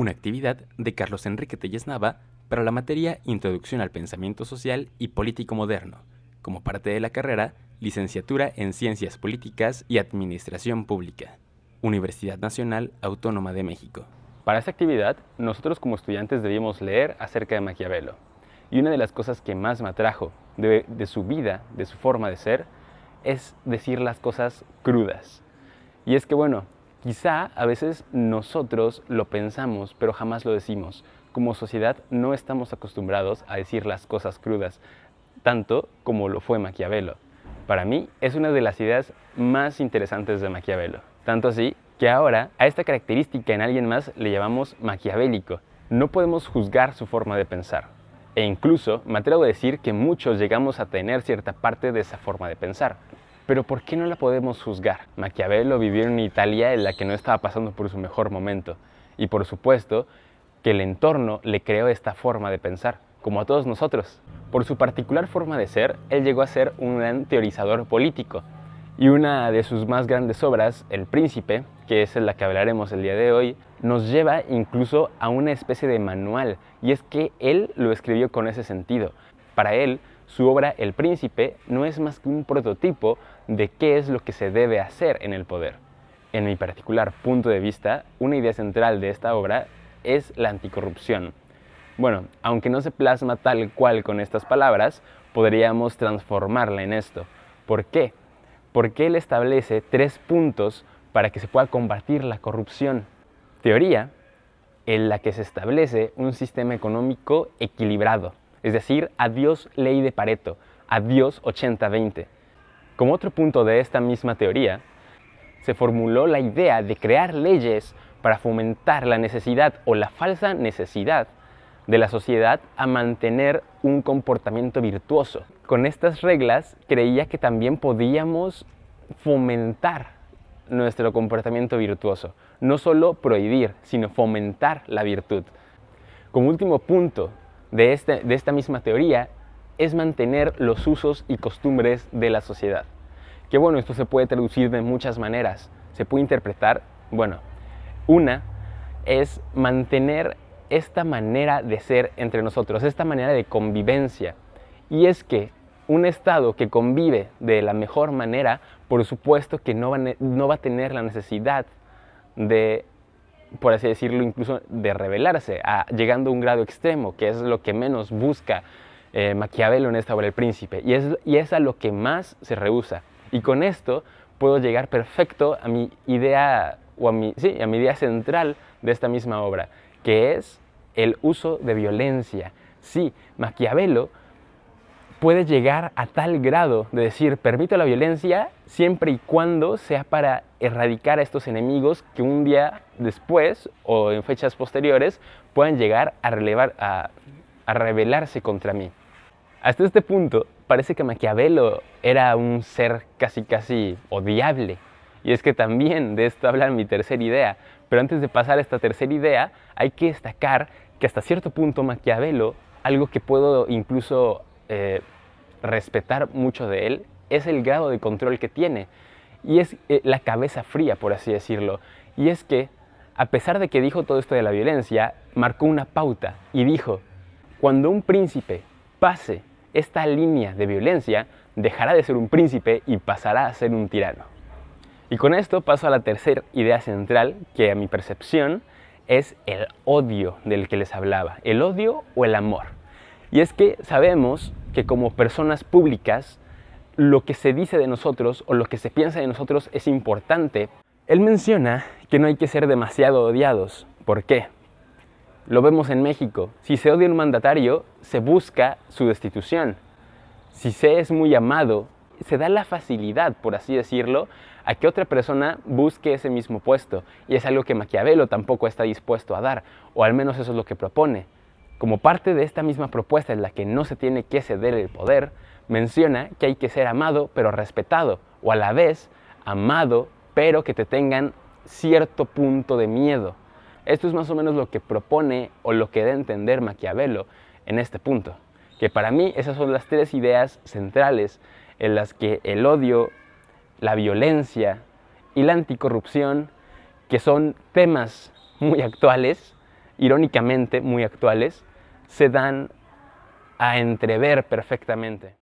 una actividad de Carlos Enrique Tellez Nava para la materia Introducción al Pensamiento Social y Político Moderno, como parte de la carrera Licenciatura en Ciencias Políticas y Administración Pública, Universidad Nacional Autónoma de México. Para esta actividad, nosotros como estudiantes debíamos leer acerca de Maquiavelo. Y una de las cosas que más me atrajo de su vida, de su forma de ser, es decir las cosas crudas. Y es que bueno, Quizá a veces nosotros lo pensamos, pero jamás lo decimos. Como sociedad no estamos acostumbrados a decir las cosas crudas, tanto como lo fue Maquiavelo. Para mí es una de las ideas más interesantes de Maquiavelo. Tanto así que ahora a esta característica en alguien más le llamamos maquiavélico. No podemos juzgar su forma de pensar. E incluso me atrevo a decir que muchos llegamos a tener cierta parte de esa forma de pensar. Pero ¿por qué no la podemos juzgar? Maquiavelo vivió en una Italia en la que no estaba pasando por su mejor momento. Y por supuesto que el entorno le creó esta forma de pensar, como a todos nosotros. Por su particular forma de ser, él llegó a ser un gran teorizador político. Y una de sus más grandes obras, El Príncipe, que es la que hablaremos el día de hoy, nos lleva incluso a una especie de manual, y es que él lo escribió con ese sentido. Para él, su obra El Príncipe no es más que un prototipo de qué es lo que se debe hacer en el poder. En mi particular punto de vista, una idea central de esta obra es la anticorrupción. Bueno, aunque no se plasma tal cual con estas palabras, podríamos transformarla en esto. ¿Por qué? Porque él establece tres puntos para que se pueda combatir la corrupción. Teoría en la que se establece un sistema económico equilibrado, es decir, adiós ley de Pareto, adiós 80-20. Como otro punto de esta misma teoría, se formuló la idea de crear leyes para fomentar la necesidad o la falsa necesidad de la sociedad a mantener un comportamiento virtuoso. Con estas reglas creía que también podíamos fomentar nuestro comportamiento virtuoso, no solo prohibir, sino fomentar la virtud. Como último punto este, de, esta misma teoría es mantener los usos y costumbres de la sociedad. Que bueno, esto se puede traducir de muchas maneras. Se puede interpretar, bueno, una es mantener esta manera de ser entre nosotros, esta manera de convivencia. Y es que un Estado que convive de la mejor manera, por supuesto que no no va a tener la necesidad de por así decirlo, incluso de rebelarse, a, llegando a un grado extremo, que es lo que menos busca eh, Maquiavelo en esta obra El Príncipe, y es, y es a lo que más se rehúsa. Y con esto puedo llegar perfecto a mi idea, o a mi, a mi idea central de esta misma obra, que es el uso de violencia. Sí, Maquiavelo puede llegar a tal grado de decir, permito la violencia siempre y cuando sea para erradicar a estos enemigos que un día después o en fechas posteriores puedan llegar a, relevar, rebelarse contra mí. Hasta este punto parece que Maquiavelo era un ser casi casi odiable. Y es que también de esto habla mi tercera idea. Pero antes de pasar a esta tercera idea, hay que destacar que hasta cierto punto Maquiavelo, algo que puedo incluso eh, respetar mucho de él, es el grado de control que tiene y es eh, la cabeza fría, por así decirlo. Y es que, a pesar de que dijo todo esto de la violencia, marcó una pauta y dijo, cuando un príncipe pase esta línea de violencia, dejará de ser un príncipe y pasará a ser un tirano. Y con esto paso a la tercera idea central, que a mi percepción es el odio del que les hablaba, el odio o el amor. Y es que sabemos que como personas públicas lo que se dice de nosotros o lo que se piensa de nosotros es importante. Él menciona que no hay que ser demasiado odiados. ¿Por qué? Lo vemos en México. Si se odia un mandatario, se busca su destitución. Si se es muy amado, se da la facilidad, por así decirlo, a que otra persona busque ese mismo puesto. Y es algo que Maquiavelo tampoco está dispuesto a dar, o al menos eso es lo que propone. Como parte de esta misma propuesta en la que no se tiene que ceder el poder, menciona que hay que ser amado pero respetado, o a la vez amado pero que te tengan cierto punto de miedo. Esto es más o menos lo que propone o lo que da a entender Maquiavelo en este punto, que para mí esas son las tres ideas centrales en las que el odio, la violencia y la anticorrupción, que son temas muy actuales, irónicamente muy actuales, se dan a entrever perfectamente.